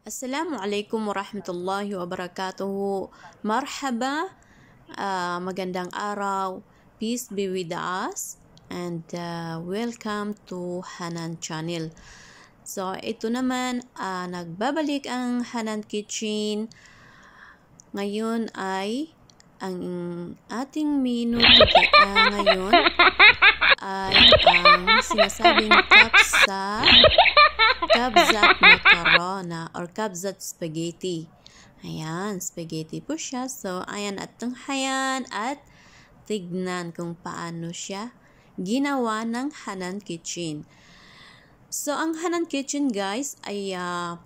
Assalamu alaikum warahmatullahi wabarakatuh. Marhaba. Uh, magandang araw. Peace be with us and uh, welcome to Hanan Channel. So, ito naman uh, nagbabalik ang Hanan Kitchen. Ngayon ay ang ating menu uh, ngayon ay ang sinasabing kapsa kabzat macarona or kabzat spaghetti. Ayan, spaghetti po siya. So, ayan at tanghayan at tignan kung paano siya ginawa ng Hanan Kitchen. So, ang Hanan Kitchen guys ay uh,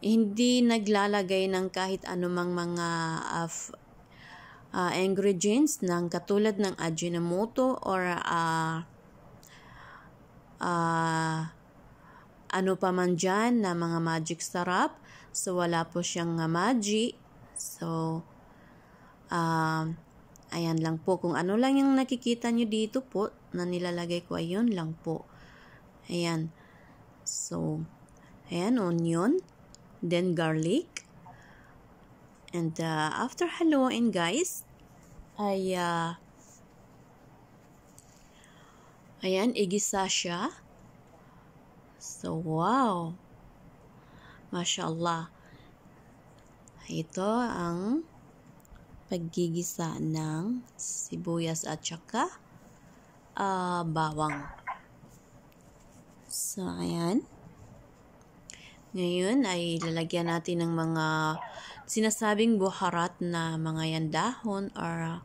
hindi naglalagay ng kahit anumang mga uh, uh, ingredients ng katulad ng Ajinomoto or uh, uh, ano pa man dyan na mga magic sarap. So, wala po siyang nga ah, magic. So, uh, ayan lang po. Kung ano lang yung nakikita nyo dito po, na nilalagay ko, ayun lang po. Ayan. So, ayan, onion. Then, garlic. And uh, after haluin, guys, ay, uh, ayan, igisa siya. So, wow! Masya Allah. Ito ang paggigisa ng sibuyas at saka uh, bawang. So, ayan. Ngayon ay lalagyan natin ng mga sinasabing buharat na mga yan dahon or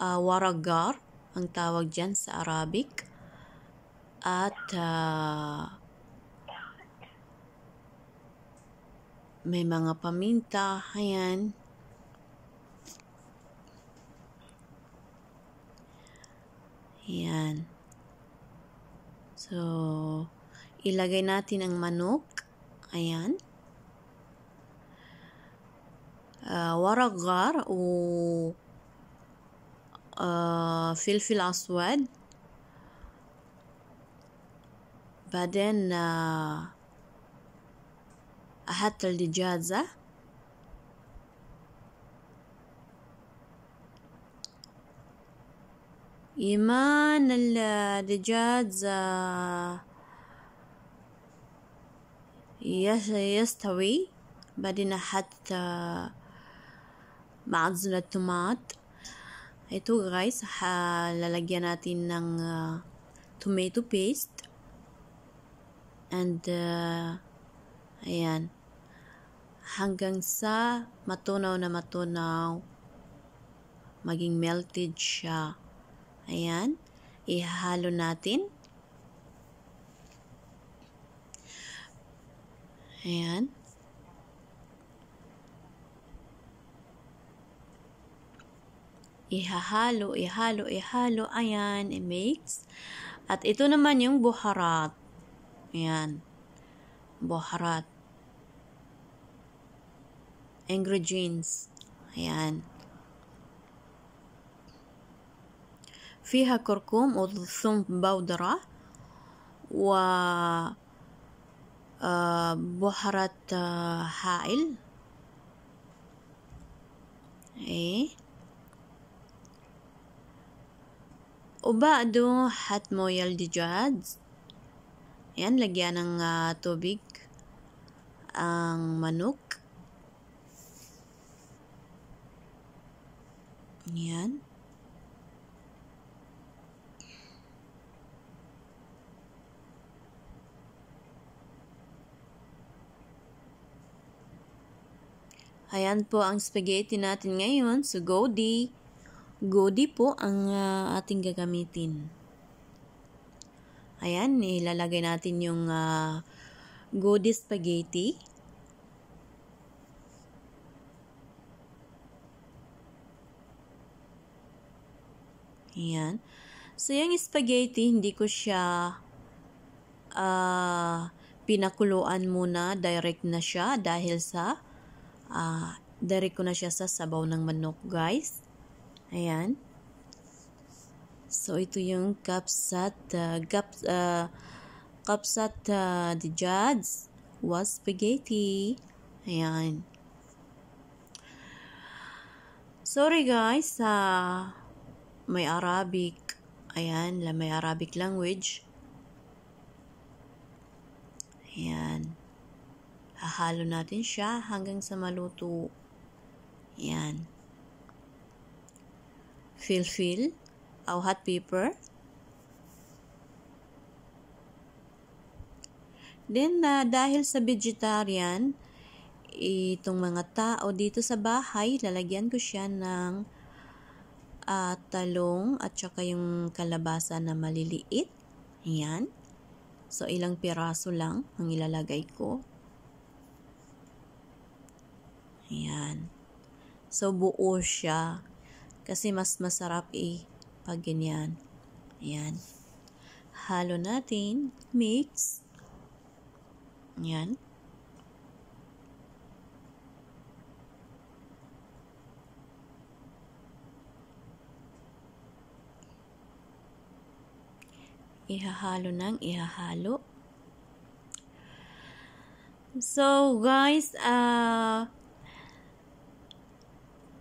uh, waragar ang tawag dyan sa Arabic. At uh, may mga paminta, ayan. Ayan. So, ilagay natin ang manok. Ayan. Uh, waragar o uh, filfil aswad. بعدين آه، أحط اللي جاهزة يمان اللي جاهزة آه، يستوي بعدين أحط معجون آه، التومات itu guys lalagyan natin ng tomato paste And, uh, ayan. Hanggang sa matunaw na matunaw, maging melted siya. Ayan. Ihalo natin. Ayan. ihahalo, ihalo, ihalo, ayan, it mix At ito naman yung buharat. Ayan. Boharat Angry Jeans ayan فيها كركم وثوم بودرة و بحرة حائل ايه وبعده حتمو يلدجاج Ayan, lagyan ng uh, tubig ang manok. Ayan. Ayan po ang spaghetti natin ngayon. So, Godi. Godi po ang uh, ating gagamitin. Ayan, ilalagay natin yung uh, ah, Godi Spaghetti. Ayan. So, yung spaghetti, hindi ko siya uh, pinakuluan muna. Direct na siya dahil sa uh, direct ko na siya sa sabaw ng manok, guys. Ayan. So, ito yung Kapsat, uh, gap, uh, Kapsat uh, the Judge was spaghetti. Ayan. Sorry guys, uh, may Arabic. Ayan, la may Arabic language. Ayan. Hahalo natin siya hanggang sa maluto. Ayan. Feel-feel au hot paper. Then, uh, dahil sa vegetarian, itong mga tao dito sa bahay, lalagyan ko siya ng uh, talong at saka yung kalabasa na maliliit. Ayan. So, ilang piraso lang ang ilalagay ko. Ayan. So, buo siya. Kasi mas masarap eh pag ganyan. Ayan. Halo natin. Mix. Ayan. Ihahalo ng ihahalo. So, guys, uh,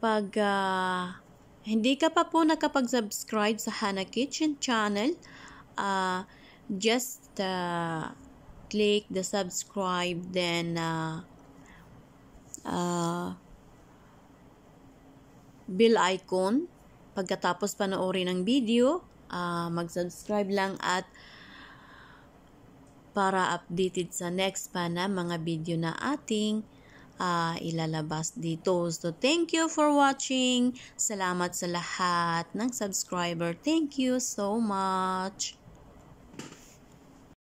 pag uh, hindi ka pa po nakapag-subscribe sa Hana Kitchen channel, uh, just uh, click the subscribe then uh, uh, bell icon. Pagkatapos panoorin ng video, uh, mag-subscribe lang at para updated sa next pa na mga video na ating uh, ilalabas dito. So, thank you for watching. Salamat sa lahat ng subscriber. Thank you so much.